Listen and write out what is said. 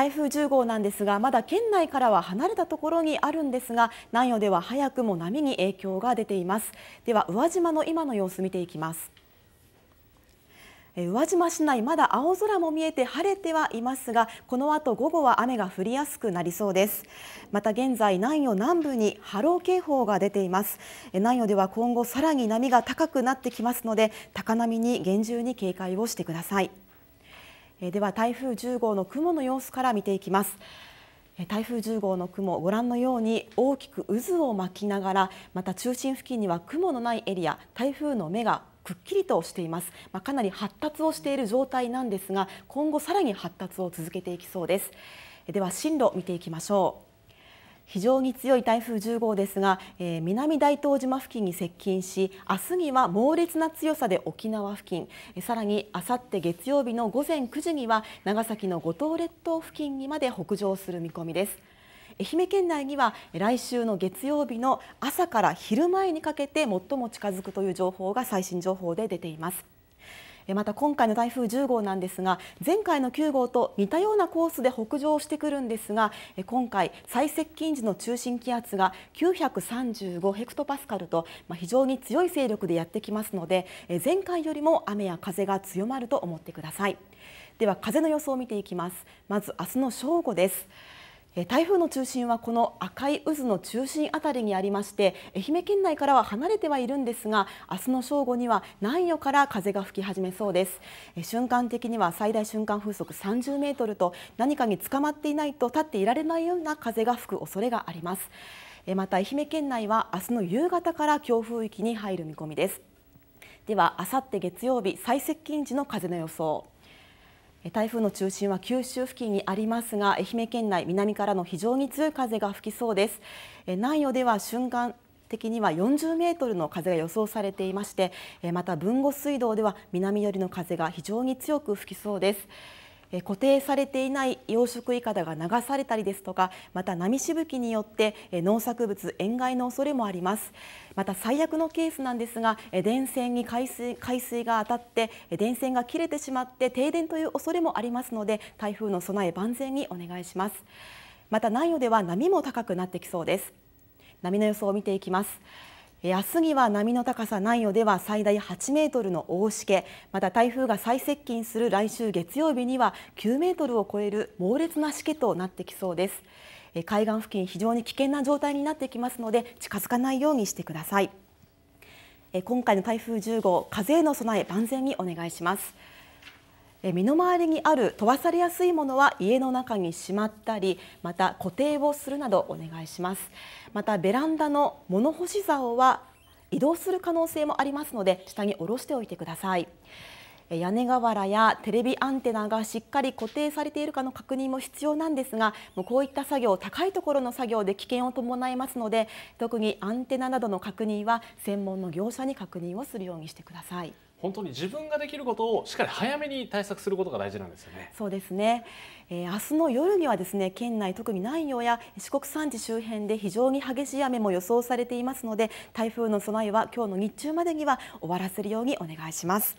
台風10号なんですがまだ県内からは離れたところにあるんですが南予では早くも波に影響が出ていますでは宇和島の今の様子見ていきます宇和島市内まだ青空も見えて晴れてはいますがこの後午後は雨が降りやすくなりそうですまた現在南予南部に波浪警報が出ています南予では今後さらに波が高くなってきますので高波に厳重に警戒をしてくださいでは台風10号の雲の様子から見ていきます台風10号の雲ご覧のように大きく渦を巻きながらまた中心付近には雲のないエリア台風の目がくっきりとしています、まあ、かなり発達をしている状態なんですが今後さらに発達を続けていきそうですでは進路見ていきましょう非常に強い台風10号ですが、えー、南大東島付近に接近し明日には猛烈な強さで沖縄付近さらにあさって月曜日の午前9時には長崎の五島列島付近にまで北上する見込みです愛媛県内には来週の月曜日の朝から昼前にかけて最も近づくという情報が最新情報で出ていますまた今回の台風10号なんですが前回の9号と似たようなコースで北上してくるんですが今回最接近時の中心気圧が935ヘクトパスカルと非常に強い勢力でやってきますので前回よりも雨や風が強まると思ってくださいでは風の予想を見ていきますまず明日の正午です台風の中心はこの赤い渦の中心あたりにありまして愛媛県内からは離れてはいるんですが明日の正午には南予から風が吹き始めそうです瞬間的には最大瞬間風速30メートルと何かに捕まっていないと立っていられないような風が吹く恐れがありますまた愛媛県内は明日の夕方から強風域に入る見込みですでは明後日月曜日最接近時の風の予想台風の中心は九州付近にありますが愛媛県内南からの非常に強い風が吹きそうです南予では瞬間的には40メートルの風が予想されていましてまた豊後水道では南寄りの風が非常に強く吹きそうです固定されていない養殖いかだが流されたりですとかまた波しぶきによって農作物塩害の恐れもありますまた最悪のケースなんですが電線に海水海水が当たって電線が切れてしまって停電という恐れもありますので台風の備え万全にお願いしますまた南予では波も高くなってきそうです波の予想を見ていきます明日には波の高さ南予では最大8メートルの大しけまた台風が最接近する来週月曜日には9メートルを超える猛烈なしけとなってきそうです海岸付近非常に危険な状態になってきますので近づかないようにしてください今回の台風10号風への備え万全にお願いします身の回りにある飛ばされやすいものは家の中にしまったりまた固定をするなどお願いしますまたベランダの物干し竿は移動する可能性もありますので下に下ろしておいてください屋根瓦やテレビアンテナがしっかり固定されているかの確認も必要なんですがもうこういった作業高いところの作業で危険を伴いますので特にアンテナなどの確認は専門の業者に確認をするようにしてください。本当に自分ができることをしっかり早めに対策することが大事なんですよね。そうですね。えー、明日の夜にはですね、県内特に南陽や四国山地周辺で非常に激しい雨も予想されていますので、台風の備えは今日の日中までには終わらせるようにお願いします。